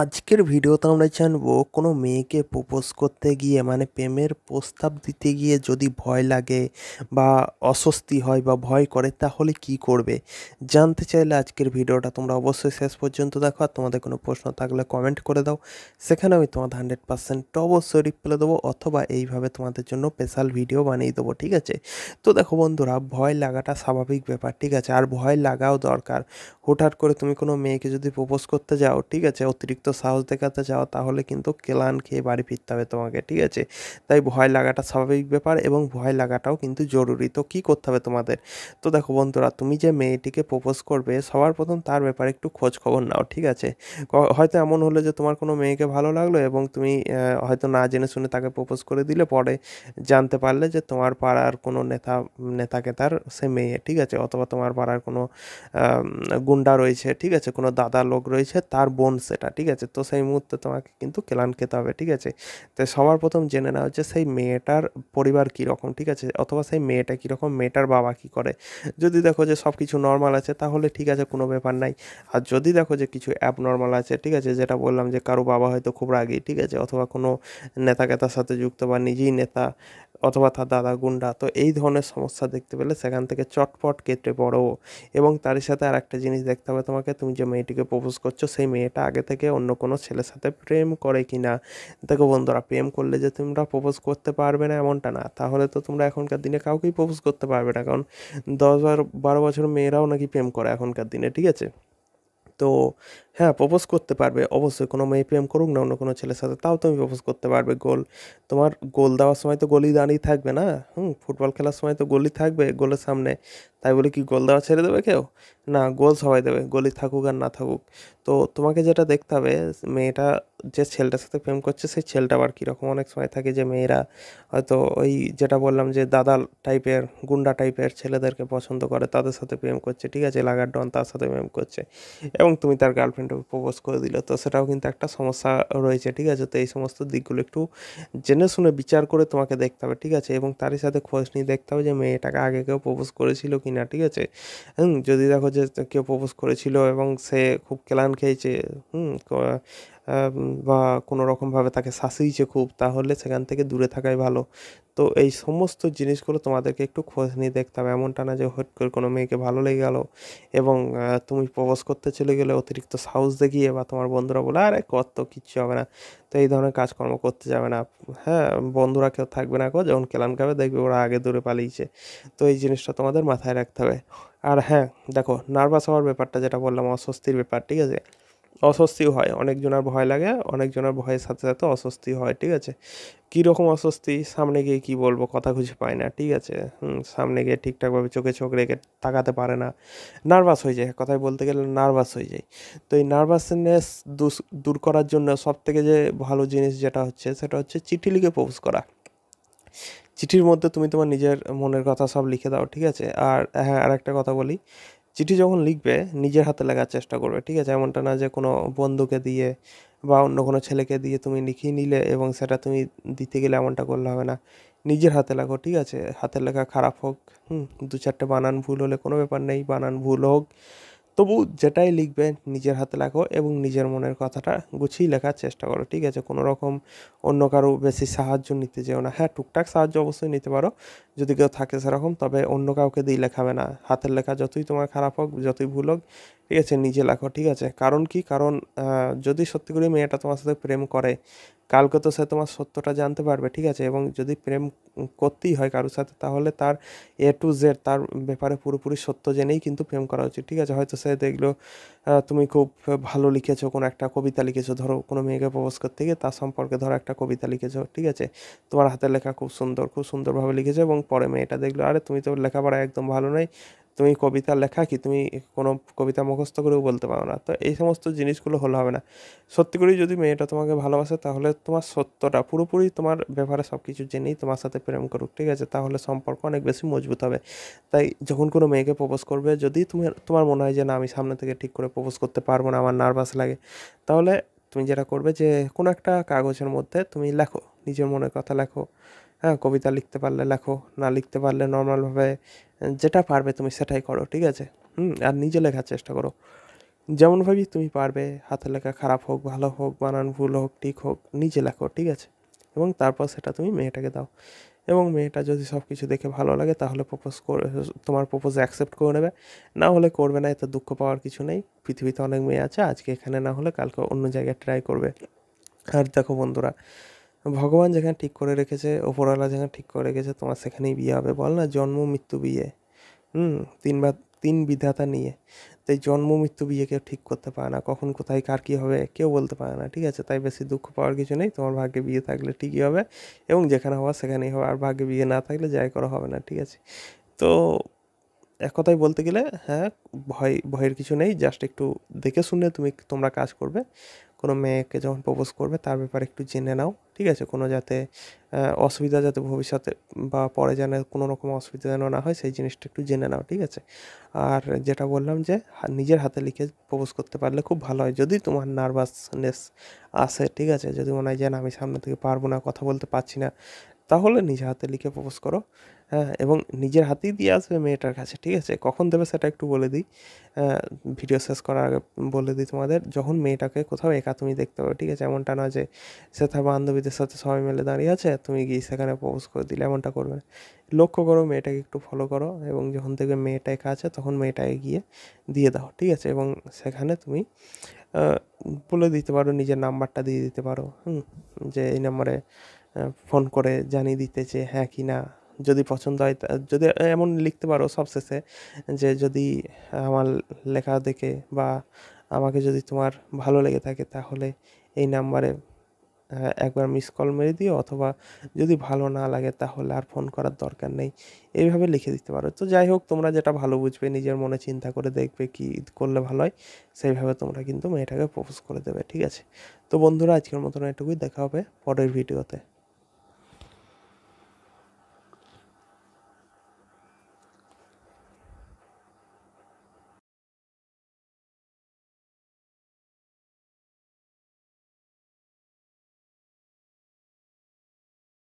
আজকের ভিডিওতে আমরা জানবো কোনো মেয়েকে প্রোপোজ করতে গিয়ে মানে প্রেমের প্রস্তাব দিতে গিয়ে যদি ভয় লাগে বা অস্বস্তি হয় বা ভয় করে তাহলে কি করবে জানতে চাইলে আজকের ভিডিওটা তোমরা অবশ্যই শেষ পর্যন্ত দেখো আর তোমাদের কোনো প্রশ্ন থাকলে কমেন্ট করে দাও সেখানে আমি তোমাদের হান্ড্রেড পার্সেন্ট অবশ্যই রিপ্লাই দেবো অথবা এইভাবে তোমাদের জন্য স্পেশাল ভিডিও বানিয়ে দেবো ঠিক আছে তো দেখো বন্ধুরা ভয় লাগাটা স্বাভাবিক ব্যাপার ঠিক আছে আর ভয় লাগাও দরকার হঠাৎ করে তুমি কোনো মেয়েকে যদি প্রোপোজ করতে যাও ঠিক আছে অতিরিক্ত অতিরিক্ত সাহস দেখাতে চাও তাহলে কিন্তু ক্লান খেয়ে বাড়ি ফিরতে হবে তোমাকে ঠিক আছে তাই ভয় লাগাটা স্বাভাবিক ব্যাপার এবং ভয় লাগাটাও কিন্তু জরুরি তো কী করতে হবে তোমাদের তো দেখো বন্ধুরা তুমি যে মেয়েটিকে প্রোপোজ করবে সবার প্রথম তার ব্যাপারে একটু খোঁজ খবর নাও ঠিক আছে হয়তো এমন হলো যে তোমার কোনো মেয়েকে ভালো লাগলো এবং তুমি হয়তো না জেনে শুনে তাকে প্রোপোজ করে দিলে পরে জানতে পারলে যে তোমার পাড়ার কোনো নেতা নেতাকে তার সে মেয়ে ঠিক আছে অথবা তোমার পাড়ার কোনো গুন্ডা রয়েছে ঠিক আছে কোনো দাদা লোক রয়েছে তার বোন সেটা ঠিক ঠিক আছে তো সেই মুহূর্তে তোমাকে কিন্তু ক্লান খেতে হবে ঠিক আছে তো সবার প্রথম জেনে নেওয়া হচ্ছে সেই মেয়েটার পরিবার কীরকম ঠিক আছে অথবা সেই মেয়েটা কীরকম মেয়েটার বাবা কী করে যদি দেখো যে সব কিছু নর্মাল আছে তাহলে ঠিক আছে কোনো ব্যাপার নাই আর যদি দেখো যে কিছু অ্যাপ নর্মাল আছে ঠিক আছে যেটা বললাম যে কারো বাবা হয়তো খুব রাগি ঠিক আছে অথবা কোনো নেতা কেতার সাথে যুক্ত বা নিজেই নেতা অথবা তার দাদা গুন্ডা তো এই ধরনের সমস্যা দেখতে পেলে সেখান থেকে চটপট কেটে পড়ো এবং তার সাথে আর একটা জিনিস দেখতে হবে তোমাকে তুমি যে মেয়েটিকে প্রপোজ করছো সেই মেয়েটা আগে থেকে অন্য কোনো ছেলের সাথে প্রেম করে কি না দেখো বন্ধুরা প্রেম করলে যে তোমরা প্রপোজ করতে পারবে না এমনটা না তাহলে তো তোমরা এখনকার দিনে কাউকেই প্রপোজ করতে পারবে না কারণ দশ বারো বারো বছর মেয়েরাও নাকি প্রেম করে এখনকার দিনে ঠিক আছে তো হ্যাঁ প্রপোজ করতে পারবে অবশ্যই কোনো মেয়ে প্রেম করুক না অন্য কোনো ছেলের সাথে তাও তুমি প্রপোজ করতে পারবে গোল তোমার গোল দেওয়ার সময় তো গলি দাঁড়িয়ে থাকবে না হুম ফুটবল খেলার সময় তো গলি থাকবে গোলের সামনে তাই বলে কি গোল দেওয়া ছেড়ে দেবে কেউ না গোল সবাই দেবে গলি থাকুক আর না থাকুক তো তোমাকে যেটা দেখতে হবে মেয়েটা যে ছেলেটার সাথে প্রেম করছে সেই ছেলেটা আবার কীরকম অনেক সময় থাকে যে মেয়েরা হয়তো ওই যেটা বললাম যে দাদা টাইপের গুন্ডা টাইপের ছেলেদেরকে পছন্দ করে তাদের সাথে প্রেম করছে ঠিক আছে লাগার ডন তার সাথে প্রেম করছে এবং তুমি তার গার্লফ্রেন্ড গার্লফ্রেন্ড প্রপোজ করে দিল তো সেটাও কিন্তু একটা সমস্যা রয়েছে ঠিক আছে তো এই সমস্ত দিকগুলো একটু জেনে শুনে বিচার করে তোমাকে দেখতে হবে ঠিক আছে এবং তারই সাথে খোঁজ নিয়ে দেখতে হবে যে মেয়েটাকে আগে কেউ প্রপোজ করেছিল কি না ঠিক আছে হুম যদি দেখো যে কেউ প্রপোজ করেছিল এবং সে খুব ক্লান খেয়েছে হুম বা কোনো রকমভাবে তাকে শাসিয়েছে খুব তাহলে সেখান থেকে দূরে থাকাই ভালো তো এই সমস্ত জিনিসগুলো তোমাদেরকে একটু খোঁজ নিয়ে দেখতে হবে এমনটা না যে হট করে কোনো মেয়েকে ভালো লেগে গেল এবং তুমি প্রবেশ করতে চলে গেলে অতিরিক্ত সাহস দেখিয়ে বা তোমার বন্ধুরা বলে আরে কত কিচ্ছু হবে না তো এই ধরনের কাজকর্ম করতে যাবে না হ্যাঁ বন্ধুরা কেউ থাকবে না কো যখন কেলান খাবে দেখবে ওরা আগে দূরে পালিয়েছে তো এই জিনিসটা তোমাদের মাথায় রাখতে হবে আর হ্যাঁ দেখো নার্ভাস হওয়ার ব্যাপারটা যেটা বললাম অস্বস্তির ব্যাপার ঠিক আছে অস্বস্তি হয় অনেকজনের ভয় লাগে অনেকজনের ভয়ের সাথে সাথে অস্বস্তি হয় ঠিক আছে কীরকম অস্বস্তি সামনে গিয়ে কী বলবো কথা খুঁজে পায় না ঠিক আছে সামনে গিয়ে ঠিকঠাকভাবে চোখে চোখ রেখে তাকাতে পারে না নার্ভাস হয়ে যায় কথায় বলতে গেলে নার্ভাস হয়ে যায় তো এই নার্ভাসনেস দূর করার জন্য সবথেকে যে ভালো জিনিস যেটা হচ্ছে সেটা হচ্ছে চিঠি লিখে পোস্ট করা চিঠির মধ্যে তুমি তোমার নিজের মনের কথা সব লিখে দাও ঠিক আছে আর হ্যাঁ আর একটা কথা বলি চিঠি যখন লিখবে নিজের হাতে লেখার চেষ্টা করবে ঠিক আছে এমনটা না যে কোনো বন্ধুকে দিয়ে বা অন্য কোনো ছেলেকে দিয়ে তুমি লিখিয়ে নিলে এবং সেটা তুমি দিতে গেলে এমনটা করলে হবে না নিজের হাতে লেখো ঠিক আছে হাতের লেখা খারাপ হোক হুম দু চারটে বানান ভুল হলে কোনো ব্যাপার নেই বানান ভুল হোক তবু যেটাই লিখবে নিজের হাতে লেখো এবং নিজের মনের কথাটা গুছিয়ে লেখার চেষ্টা করো ঠিক আছে কোনো রকম অন্য কারো বেশি সাহায্য নিতে যেও না হ্যাঁ টুকটাক সাহায্য অবশ্যই নিতে পারো যদি কেউ থাকে সেরকম তবে অন্য কাউকে দিয়ে লেখাবে না হাতের লেখা যতই তোমার খারাপ হোক যতই ভুল হোক ঠিক আছে নিজে লেখো ঠিক আছে কারণ কি কারণ যদি সত্যি করে মেয়েটা তোমার সাথে প্রেম করে কালকে তো সে তোমার সত্যটা জানতে পারবে ঠিক আছে এবং যদি প্রেম করতেই হয় কারোর সাথে তাহলে তার এ টু জেড তার ব্যাপারে পুরোপুরি সত্য জেনেই কিন্তু প্রেম করা উচিত ঠিক আছে হয়তো আছে দেখলো তুমি খুব ভালো লিখেছো কোনো একটা কবিতা লিখেছো ধরো কোনো মেয়েকে প্রপোজ করতে গিয়ে তার সম্পর্কে ধরো একটা কবিতা লিখেছো ঠিক আছে তোমার হাতের লেখা খুব সুন্দর খুব সুন্দরভাবে লিখেছো এবং পরে মেয়েটা দেখলো আরে তুমি তো লেখাপড়া একদম ভালো নয় তুমি কবিতা লেখা কি তুমি কোনো কবিতা মুখস্থ করেও বলতে পারো না তো এই সমস্ত জিনিসগুলো হলো হবে না সত্যি করেই যদি মেয়েটা তোমাকে ভালোবাসে তাহলে তোমার সত্যটা পুরোপুরি তোমার ব্যাপারে সব কিছু জেনেই তোমার সাথে প্রেম করুক ঠিক আছে তাহলে সম্পর্ক অনেক বেশি মজবুত হবে তাই যখন কোনো মেয়েকে প্রপোজ করবে যদি তুমি তোমার মনে হয় যে না আমি সামনে থেকে ঠিক করে প্রপোজ করতে পারবো না আমার নার্ভাস লাগে তাহলে তুমি যেটা করবে যে কোনো একটা কাগজের মধ্যে তুমি লেখো নিজের মনের কথা লেখো হ্যাঁ কবিতা লিখতে পারলে লেখো না লিখতে পারলে নর্মালভাবে যেটা পারবে তুমি সেটাই করো ঠিক আছে হুম আর নিজে লেখার চেষ্টা করো যেমনভাবেই তুমি পারবে হাতে লেখা খারাপ হোক ভালো হোক বানান ভুল হোক ঠিক হোক নিজে লেখো ঠিক আছে এবং তারপর সেটা তুমি মেয়েটাকে দাও এবং মেয়েটা যদি সব কিছু দেখে ভালো লাগে তাহলে প্রপোজ করে তোমার প্রপোজ অ্যাকসেপ্ট করে নেবে না হলে করবে না এতে দুঃখ পাওয়ার কিছু নেই পৃথিবীতে অনেক মেয়ে আছে আজকে এখানে না হলে কালকে অন্য জায়গায় ট্রাই করবে আর দেখো বন্ধুরা ভগবান যেখানে ঠিক করে রেখেছে ওপরওয়ালা যেখানে ঠিক করে রেখেছে তোমার সেখানেই বিয়ে হবে বল না জন্ম মৃত্যু বিয়ে হুম তিনবার তিন বিধাতা নিয়ে তাই জন্ম মৃত্যু বিয়ে কেউ ঠিক করতে পারে না কখন কোথায় কার কী হবে কেউ বলতে পারে না ঠিক আছে তাই বেশি দুঃখ পাওয়ার কিছু নেই তোমার ভাগ্যে বিয়ে থাকলে ঠিকই হবে এবং যেখানে হওয়া সেখানেই হবে আর ভাগ্যে বিয়ে না থাকলে যাই করা হবে না ঠিক আছে তো এক কথায় বলতে গেলে হ্যাঁ ভয় ভয়ের কিছু নেই জাস্ট একটু দেখে শুনে তুমি তোমরা কাজ করবে কোনো মেয়েকে যখন প্রপোজ করবে তার ব্যাপারে একটু জেনে নাও ঠিক আছে কোনো যাতে অসুবিধা যাতে ভবিষ্যতে বা পরে যেন কোনো রকম অসুবিধা যেন না হয় সেই জিনিসটা একটু জেনে নাও ঠিক আছে আর যেটা বললাম যে নিজের হাতে লিখে প্রপোজ করতে পারলে খুব ভালো হয় যদি তোমার নার্ভাসনেস আসে ঠিক আছে যদি মনে হয় যে আমি সামনে থেকে পারবো না কথা বলতে পারছি না তাহলে নিজের হাতে লিখে প্রপোজ করো হ্যাঁ এবং নিজের হাতেই দিয়ে আসবে মেয়েটার কাছে ঠিক আছে কখন দেবে সেটা একটু বলে দিই ভিডিও শেষ করার আগে বলে দিই তোমাদের যখন মেয়েটাকে কোথাও একা তুমি দেখতে পাবে ঠিক আছে এমনটা না যে সে তার বান্ধবীদের সাথে সবাই মিলে দাঁড়িয়ে আছে তুমি গিয়ে সেখানে প্রপোজ করে দিলে এমনটা করবে লক্ষ্য করো মেয়েটাকে একটু ফলো করো এবং যখন দেখবে মেয়েটা একা আছে তখন মেয়েটাকে গিয়ে দিয়ে দাও ঠিক আছে এবং সেখানে তুমি বলে দিতে পারো নিজের নাম্বারটা দিয়ে দিতে পারো হুম যে এই নাম্বারে ফোন করে জানিয়ে দিতে যে হ্যাঁ কি না যদি পছন্দ হয় যদি এমন লিখতে পারো সবশেষে যে যদি আমার লেখা দেখে বা আমাকে যদি তোমার ভালো লেগে থাকে তাহলে এই নাম্বারে একবার মিস কল মেরে দিও অথবা যদি ভালো না লাগে তাহলে আর ফোন করার দরকার নেই এইভাবে লিখে দিতে পারো তো যাই হোক তোমরা যেটা ভালো বুঝবে নিজের মনে চিন্তা করে দেখবে কি করলে ভালো হয় সেইভাবে তোমরা কিন্তু মেয়েটাকে প্রপোজ করে দেবে ঠিক আছে তো বন্ধুরা আজকের মতন এটুকুই দেখা হবে পরের ভিডিওতে